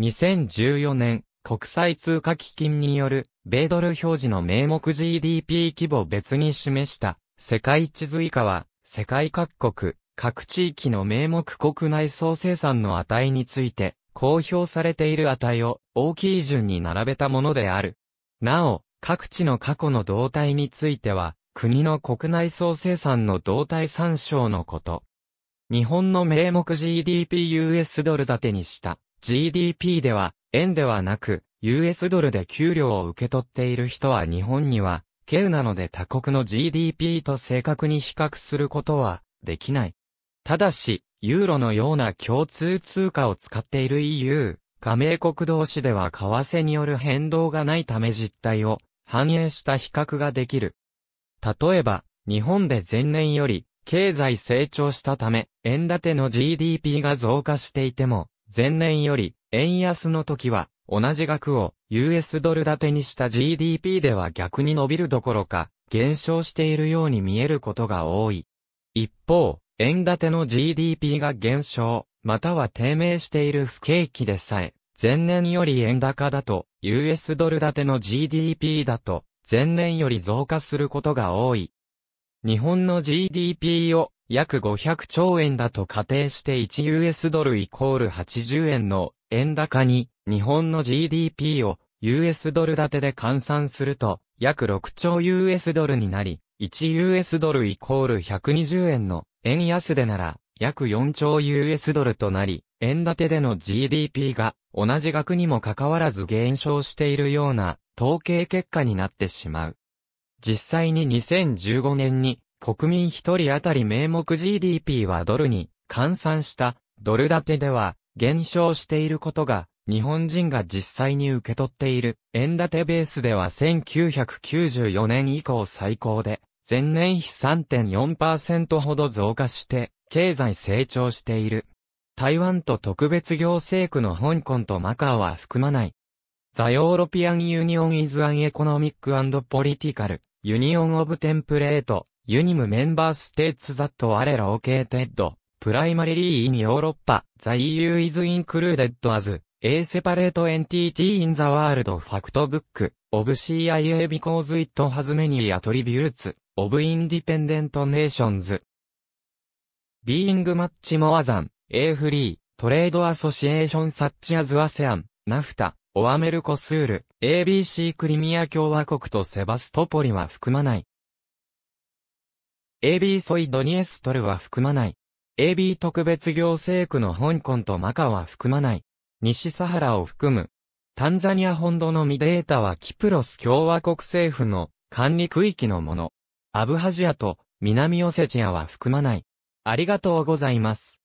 2014年、国際通貨基金による、米ドル表示の名目 GDP 規模別に示した、世界地図以下は、世界各国、各地域の名目国内総生産の値について、公表されている値を大きい順に並べたものである。なお、各地の過去の動態については、国の国内総生産の動態参照のこと。日本の名目 GDP US ドル建てにした GDP では、円ではなく、US ドルで給料を受け取っている人は日本には、軽なので他国の GDP と正確に比較することはできない。ただし、ユーロのような共通通貨を使っている EU、加盟国同士では為替による変動がないため実態を反映した比較ができる。例えば、日本で前年より経済成長したため、円建ての GDP が増加していても、前年より、円安の時は、同じ額を US ドル建てにした GDP では逆に伸びるどころか、減少しているように見えることが多い。一方、円建ての GDP が減少、または低迷している不景気でさえ、前年より円高だと、US ドル建ての GDP だと、前年より増加することが多い。日本の GDP を約500兆円だと仮定して 1US ドルイコール80円の円高に日本の GDP を US ドル建てで換算すると約6兆 US ドルになり 1US ドルイコール120円の円安でなら約4兆 US ドルとなり円建てでの GDP が同じ額にもかかわらず減少しているような統計結果になってしまう。実際に2015年に国民一人当たり名目 GDP はドルに換算したドル建てでは減少していることが日本人が実際に受け取っている円建てベースでは1994年以降最高で前年比3.4%ほど増加して経済成長している。台湾と特別行政区の香港とマカオは含まない。ザ・ヨーロピアン・ユニオン・イズ・アン・エコノミック・ i t i ポリティカル・ユニオン・オブ・テンプレートユニムメンバーステーツザットアレローケーテッド、プライマリリーインヨーロッパ、ザ EU is included as, a separate entity in the world fact book, of CIA because it has many attributes, of independent nations. Being much more than, a free, trade association such as ASEAN, NAFTA, or オアメルコスール、ABC クリミア共和国とセバストポリは含まない。AB ソイドニエストルは含まない。AB 特別行政区の香港とマカは含まない。西サハラを含む。タンザニア本土のミデータはキプロス共和国政府の管理区域のもの。アブハジアと南オセチアは含まない。ありがとうございます。